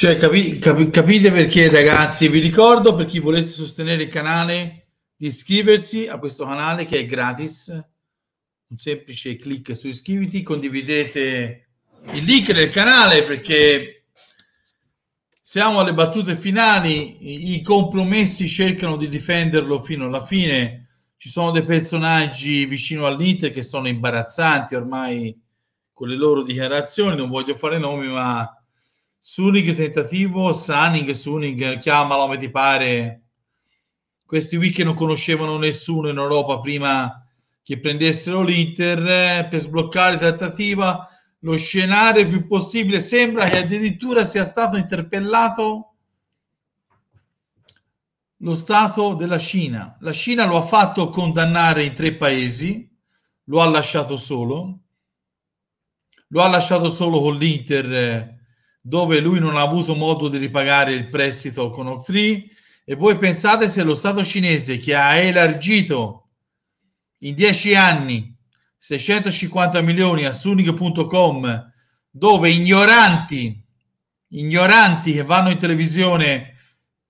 Cioè, capi, capi, capite perché, ragazzi, vi ricordo per chi volesse sostenere il canale di iscriversi a questo canale che è gratis. Un semplice clic su iscriviti, condividete il link del canale perché siamo alle battute finali, i compromessi cercano di difenderlo fino alla fine. Ci sono dei personaggi vicino all'Inter che sono imbarazzanti ormai con le loro dichiarazioni, non voglio fare nomi, ma Sunig tentativo, Saning, Suning, chiamalo come ti pare. Questi weekend non conoscevano nessuno in Europa prima che prendessero l'Inter eh, per sbloccare la trattativa. Lo scenario più possibile sembra che addirittura sia stato interpellato lo Stato della Cina. La Cina lo ha fatto condannare in tre paesi, lo ha lasciato solo, lo ha lasciato solo con l'Inter eh, dove lui non ha avuto modo di ripagare il prestito con Octree e voi pensate se lo Stato cinese che ha elargito in dieci anni 650 milioni a suning.com dove ignoranti ignoranti che vanno in televisione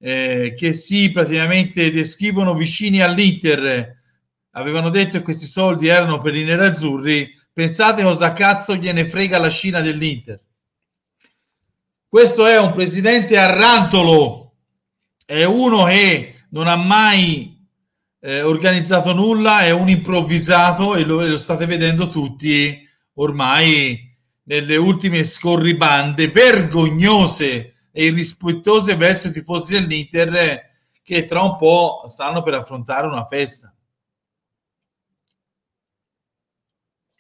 eh, che si praticamente descrivono vicini all'Inter avevano detto che questi soldi erano per i nerazzurri pensate cosa cazzo gliene frega la Cina dell'Inter questo è un presidente arrantolo, è uno che non ha mai eh, organizzato nulla, è un improvvisato e lo, lo state vedendo tutti ormai nelle ultime scorribande vergognose e irrispettose verso i tifosi dell'Inter che tra un po' stanno per affrontare una festa.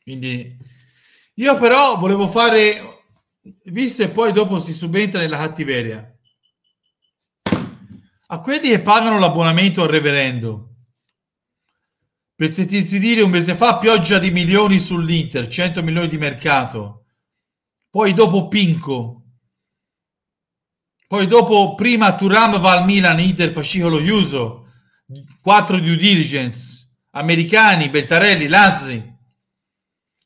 Quindi io però volevo fare visto e poi dopo si subentra nella cattiveria. A quelli che pagano l'abbonamento al reverendo, per sentirsi dire un mese fa pioggia di milioni sull'Inter, 100 milioni di mercato, poi dopo Pinco, poi dopo prima Turam va al Milan, Inter fascicolo Iuso, 4 due diligence, americani, Bertarelli, Lasri,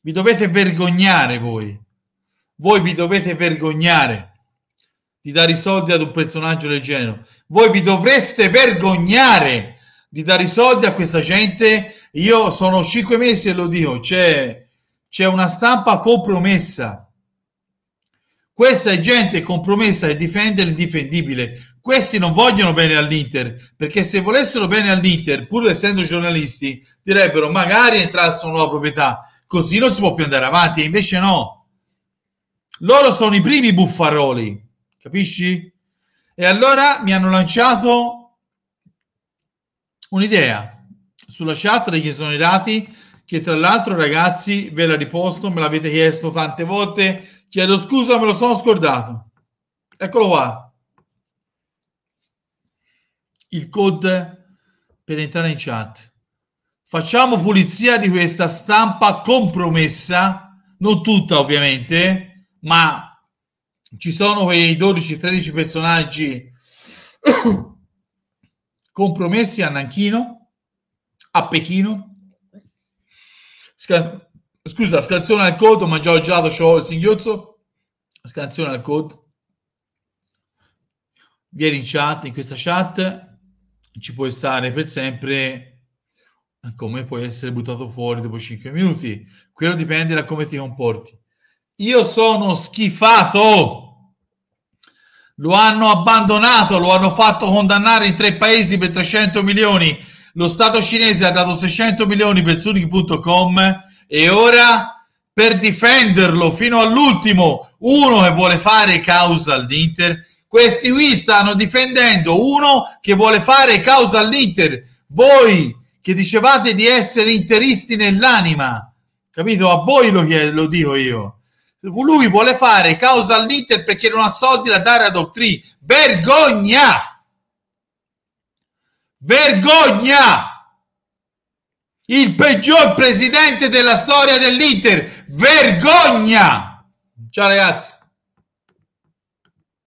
vi dovete vergognare voi. Voi vi dovete vergognare di dare i soldi ad un personaggio del genere. Voi vi dovreste vergognare di dare i soldi a questa gente. Io sono cinque mesi e lo dico, c'è, c'è una stampa compromessa. Questa è gente compromessa e difende l'indifendibile. Questi non vogliono bene all'Inter, perché se volessero bene all'Inter, pur essendo giornalisti, direbbero magari entrasse una nuova proprietà, così non si può più andare avanti, e invece no. Loro sono i primi buffaroli, capisci? E allora mi hanno lanciato un'idea sulla chat degli esonerati che tra l'altro ragazzi ve la riposto, me l'avete chiesto tante volte, chiedo scusa, me lo sono scordato. Eccolo qua. Il code per entrare in chat. Facciamo pulizia di questa stampa compromessa, non tutta ovviamente, ma ci sono quei 12-13 personaggi compromessi a Nanchino, a Pechino. Sca- scusa, scansione al code, ho mangiato gelato, ho il singhiozzo. Scansione al code. Vieni in chat, in questa chat ci puoi stare per sempre come puoi essere buttato fuori dopo 5 minuti. Quello dipende da come ti comporti. Io sono schifato. Lo hanno abbandonato, lo hanno fatto condannare in tre paesi per 300 milioni. Lo Stato cinese ha dato 600 milioni per Sunic.com e ora per difenderlo fino all'ultimo, uno che vuole fare causa all'Inter. Questi qui stanno difendendo uno che vuole fare causa all'Inter. Voi che dicevate di essere interisti nell'anima, capito? A voi lo, chiedo, lo dico io lui vuole fare causa all'Inter perché non ha soldi da dare a Doctrine. Vergogna! Vergogna! Il peggior presidente della storia dell'Inter. Vergogna! Ciao ragazzi.